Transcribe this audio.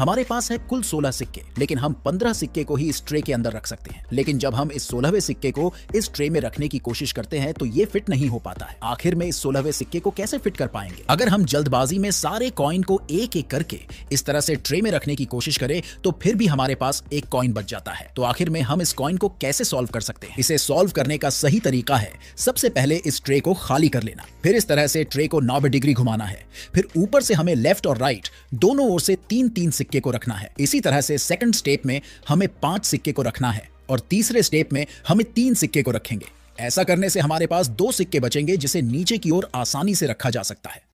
हमारे पास है कुल सोलह सिक्के लेकिन हम पंद्रह सिक्के को ही इस ट्रे के अंदर रख सकते हैं लेकिन जब हम इस सोलहवे सिक्के को इस ट्रे में रखने की कोशिश करते हैं तो ये फिट नहीं हो पाता है आखिर में इस सोलहवे सिक्के को कैसे फिट कर पाएंगे अगर हम जल्दबाजी में सारे कॉइन को एक एक करके इस तरह से ट्रे में रखने की कोशिश करें तो फिर भी हमारे पास एक कॉइन बच जाता है तो आखिर में हम इस कॉइन को कैसे सोल्व कर सकते हैं इसे सोल्व करने का सही तरीका है सबसे पहले इस ट्रे को खाली कर लेना फिर इस तरह से ट्रे को नब्बे डिग्री घुमाना है फिर ऊपर से हमें लेफ्ट और राइट दोनों ओर से तीन तीन सिक्के सिक्के को रखना है इसी तरह से सेकंड स्टेप में हमें पांच सिक्के को रखना है और तीसरे स्टेप में हमें तीन सिक्के को रखेंगे ऐसा करने से हमारे पास दो सिक्के बचेंगे जिसे नीचे की ओर आसानी से रखा जा सकता है